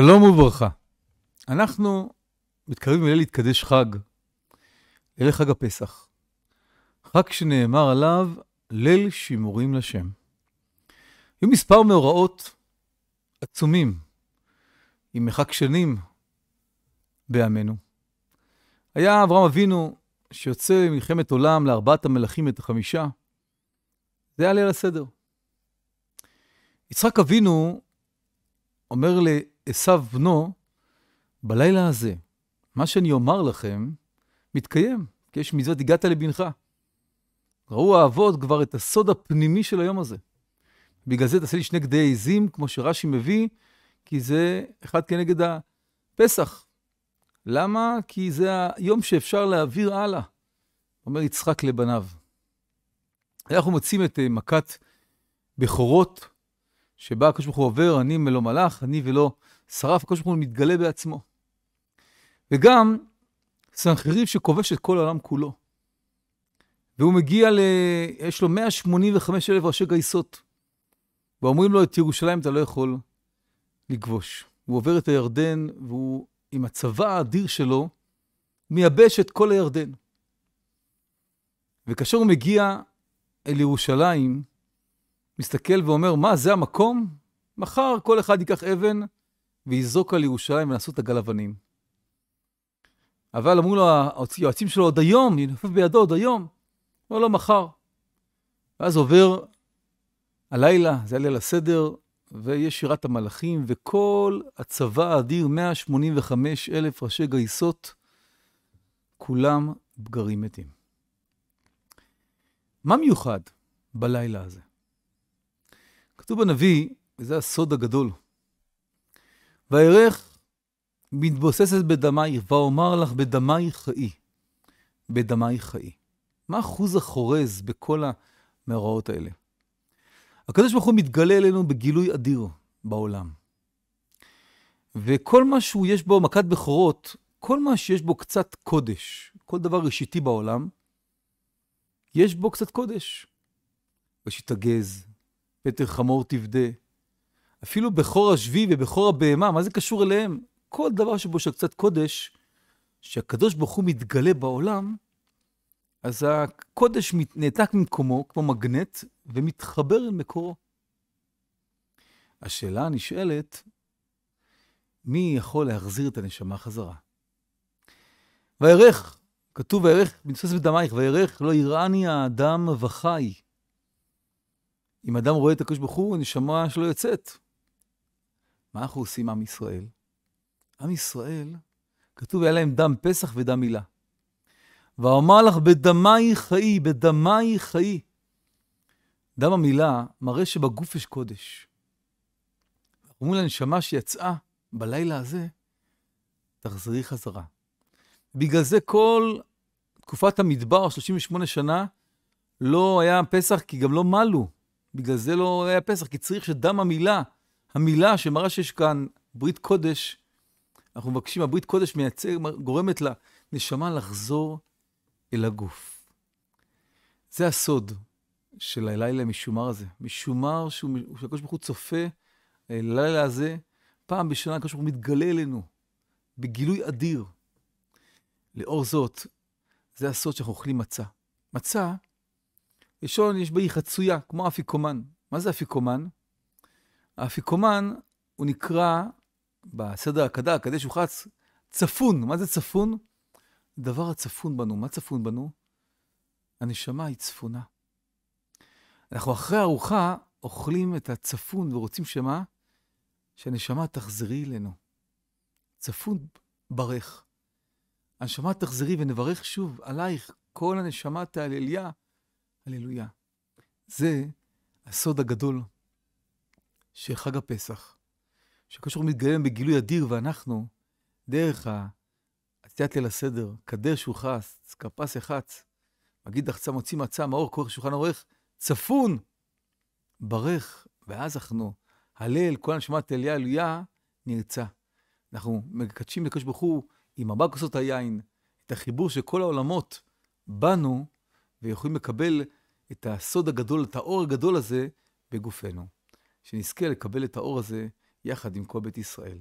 שלום וברכה. אנחנו מתקרבים לליל להתקדש חג, אל חג הפסח. חג שנאמר עליו ליל שימורים לשם. היו מספר מאורעות עצומים עם מחק שנים בעמנו. היה אברהם אבינו שיוצא ממלחמת עולם לארבעת המלכים את החמישה. זה היה ליל הסדר. יצחק אבינו אומר ל... עשו בנו, בלילה הזה, מה שאני אומר לכם, מתקיים, כי יש מזוות הגעת לבנך. ראו האבות כבר את הסוד הפנימי של היום הזה. בגלל זה תעשה לי שני גדי עזים, כמו שרש"י מביא, כי זה אחד כנגד הפסח. למה? כי זה היום שאפשר להעביר הלאה, אומר יצחק לבניו. אנחנו מוצאים את אה, מכת בכורות, שבה הקדוש ברוך הוא עובר, אני מלא מלאך, אני ולא שרף, הקדוש ברוך הוא מתגלה בעצמו. וגם סנחריב שכובש את כל העולם כולו. והוא מגיע ל... יש לו 185 אלף ראשי גייסות. ואומרים לו, את ירושלים אתה לא יכול לכבוש. הוא עובר את הירדן, והוא, עם הצבא האדיר שלו, מייבש את כל הירדן. וכאשר הוא מגיע אל ירושלים, מסתכל ואומר, מה, זה המקום? מחר כל אחד ייקח אבן ויזרוק על ירושלים ולעשות הגל אבנים. אבל אמרו לו היועצים שלו עוד היום, ינופף בידו עוד היום. אמר לו לא, מחר. ואז עובר הלילה, זה היה ליל הסדר, ויש שירת המלאכים, וכל הצבא האדיר, 185 אלף ראשי גייסות, כולם בגרים מתים. מה מיוחד בלילה הזה? כתוב בנביא, וזה הסוד הגדול, וירך מתבוססת בדמייך, ואומר לך בדמייך חיי. בדמייך חיי. מה אחוז החורז בכל המאורעות האלה? הקדוש ברוך הוא מתגלה אלינו בגילוי אדיר בעולם. וכל מה שהוא יש בו, מכת בכורות, כל מה שיש בו קצת קודש, כל דבר ראשיתי בעולם, יש בו קצת קודש. ראשית הגז, פתח חמור תבדה, אפילו בכור השביעי ובכור הבהמה, מה זה קשור אליהם? כל דבר שבו של קצת קודש, שהקדוש ברוך הוא מתגלה בעולם, אז הקודש נעתק ממקומו כמו מגנט ומתחבר אל מקורו. השאלה הנשאלת, מי יכול להחזיר את הנשמה חזרה? וירך, כתוב וירך, מתפסס בדמייך, וירך לא יראני האדם וחי. אם אדם רואה את הקדוש ברוך הוא, הנשמה שלו יוצאת. מה אנחנו עושים עם ישראל? עם ישראל, כתוב, היה להם דם פסח ודם מילה. ואומר לך, בדמי חיי, בדמי חיי. דם המילה מראה שבגוף יש קודש. אומרים לנשמה שיצאה בלילה הזה, תחזרי חזרה. בגלל זה כל תקופת המדבר, 38 שנה, לא היה פסח כי גם לא מלו. בגלל זה לא היה פסח, כי צריך שדם המילה המילה שמראה שיש כאן ברית קודש, אנחנו מבקשים, הברית קודש מייצר, גורמת לנשמה לחזור אל הגוף. זה הסוד של הלילה המשומר הזה. משומר שהקדוש ברוך הוא צופה, הלילה אה, הזה, פעם בשנה הקדוש ברוך הוא מתגלה אלינו בגילוי אדיר. לאור זאת, זה הסוד שאנחנו אוכלים מצה. מצה, ראשון יש בה היא חצויה, כמו אפיקומן. מה זה אפיקומן? האפיקומן, הוא נקרא בסדר הקד"א, הקדש הוחץ, צפון. מה זה צפון? דבר הצפון בנו. מה צפון בנו? הנשמה היא צפונה. אנחנו אחרי ארוחה אוכלים את הצפון ורוצים שמה? שהנשמה תחזרי אלינו. צפון ברך. הנשמה תחזרי ונברך שוב עלייך, כל הנשמה תהלליה, הללויה. זה הסוד הגדול של חג הפסח, שקשור מתגלם בגילוי אדיר, ואנחנו, דרך עטיית ליל הסדר, כדר שוחס, כפס אחץ, מגיד דחצה מוציא מצה, מאור כורך שולחן עורך, צפון, ברך, ואז אנחנו, הלל, כל הנשמת אליה אלויה, נרצה. אנחנו מקדשים לקדוש ברוך הוא עם ארבע כוסות היין, את החיבור של כל העולמות בנו, ויכולים לקבל את הסוד הגדול, את האור הגדול הזה בגופנו. שנזכה לקבל את האור הזה יחד עם כל בית ישראל.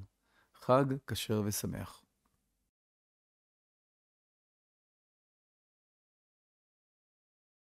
חג כשר ושמח.